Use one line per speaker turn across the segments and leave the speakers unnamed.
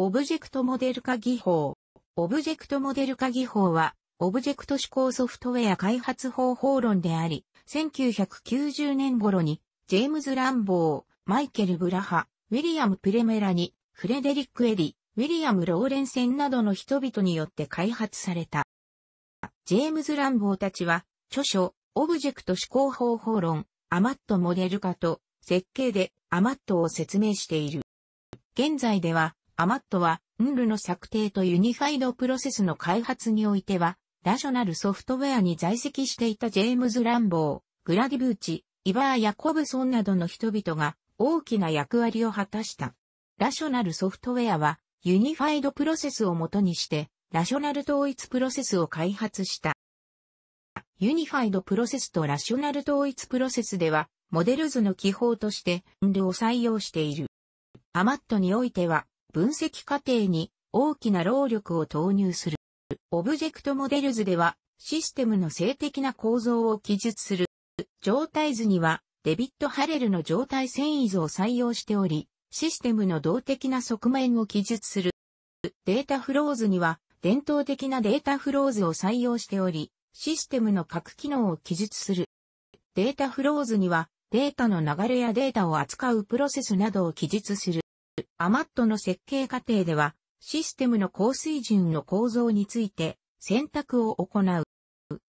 オブジェクトモデル化技法。オブジェクトモデル化技法は、オブジェクト思考ソフトウェア開発方法論であり、1990年頃に、ジェームズ・ランボー、マイケル・ブラハ、ウィリアム・プレメラニ、フレデリック・エリ、ウィリアム・ローレンセンなどの人々によって開発された。ジェームズ・ランボーたちは、著書、オブジェクト思考方法論、アマットモデル化と、設計でアマットを説明している。現在では、アマットは、ンルの策定とユニファイドプロセスの開発においては、ラショナルソフトウェアに在籍していたジェームズ・ランボー、グラディブーチ、イバー・ヤコブソンなどの人々が大きな役割を果たした。ラショナルソフトウェアは、ユニファイドプロセスをもとにして、ラショナル統一プロセスを開発した。ユニファイドプロセスとラショナル統一プロセスでは、モデル図の記法として、ンルを採用している。アマットにおいては、分析過程に大きな労力を投入する。オブジェクトモデル図では、システムの性的な構造を記述する。状態図には、デビッド・ハレルの状態遷移図を採用しており、システムの動的な側面を記述する。データフローズには、伝統的なデータフローズを採用しており、システムの各機能を記述する。データフローズには、データの流れやデータを扱うプロセスなどを記述する。アマットの設計過程では、システムの高水準の構造について選択を行う。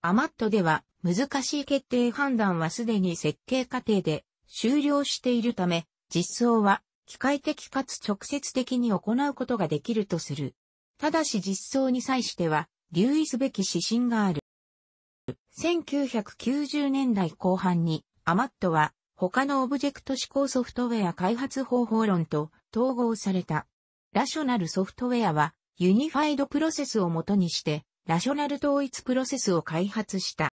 アマットでは、難しい決定判断はすでに設計過程で終了しているため、実装は機械的かつ直接的に行うことができるとする。ただし実装に際しては、留意すべき指針がある。1990年代後半に、アマットは他のオブジェクト指向ソフトウェア開発方法論と統合された。ラショナルソフトウェアはユニファイドプロセスをもとにしてラショナル統一プロセスを開発した。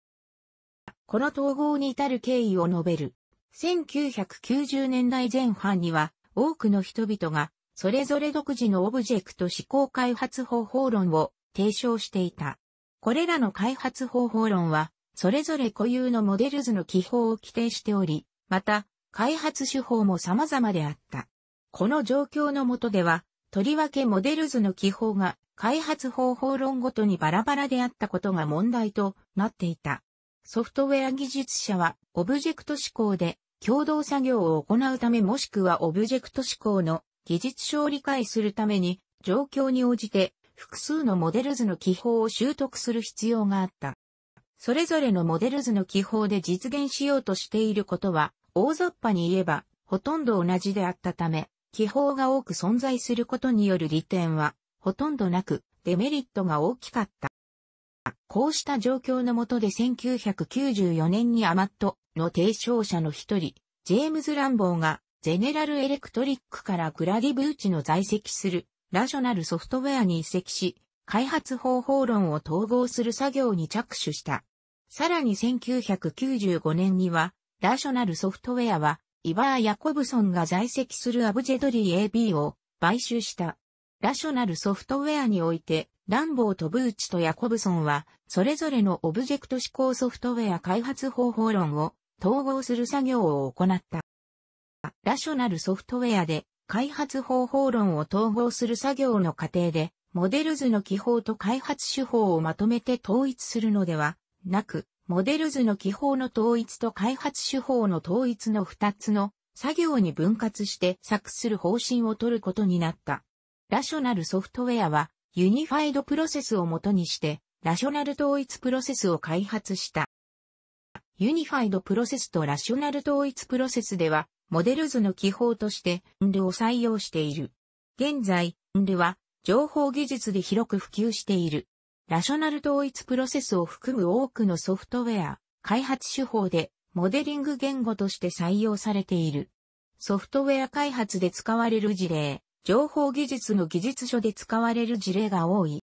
この統合に至る経緯を述べる。1990年代前半には多くの人々がそれぞれ独自のオブジェクト思考開発方法論を提唱していた。これらの開発方法論は、それぞれ固有のモデル図の記法を規定しており、また、開発手法も様々であった。この状況の下では、とりわけモデル図の記法が開発方法論ごとにバラバラであったことが問題となっていた。ソフトウェア技術者はオブジェクト思考で共同作業を行うためもしくはオブジェクト思考の技術書を理解するために状況に応じて複数のモデル図の記法を習得する必要があった。それぞれのモデル図の記法で実現しようとしていることは、大雑把に言えば、ほとんど同じであったため、記法が多く存在することによる利点は、ほとんどなく、デメリットが大きかった。こうした状況のもとで1994年にアマットの提唱者の一人、ジェームズ・ランボーが、ゼネラル・エレクトリックからグラディブーチの在籍する、ラショナルソフトウェアに移籍し、開発方法論を統合する作業に着手した。さらに1995年には、ラショナルソフトウェアは、イバー・ヤコブソンが在籍するアブジェドリー AB を買収した。ラショナルソフトウェアにおいて、ランボーとブーチとヤコブソンは、それぞれのオブジェクト指向ソフトウェア開発方法論を統合する作業を行った。ラショナルソフトウェアで開発方法論を統合する作業の過程で、モデル図の記法と開発手法をまとめて統一するのではなく、モデル図の記法の統一と開発手法の統一の2つの作業に分割して作する方針を取ることになった。ラショナルソフトウェアはユニファイドプロセスをもとにしてラショナル統一プロセスを開発した。ユニファイドプロセスとラショナル統一プロセスではモデル図の記法として n ルを採用している。現在、n ルは情報技術で広く普及している。ラショナル統一プロセスを含む多くのソフトウェア、開発手法でモデリング言語として採用されている。ソフトウェア開発で使われる事例、情報技術の技術書で使われる事例が多い。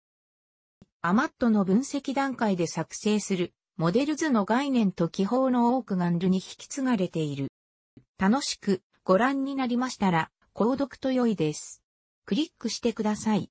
アマットの分析段階で作成するモデル図の概念と記法の多くがンルに引き継がれている。楽しくご覧になりましたら、購読と良いです。クリックしてください。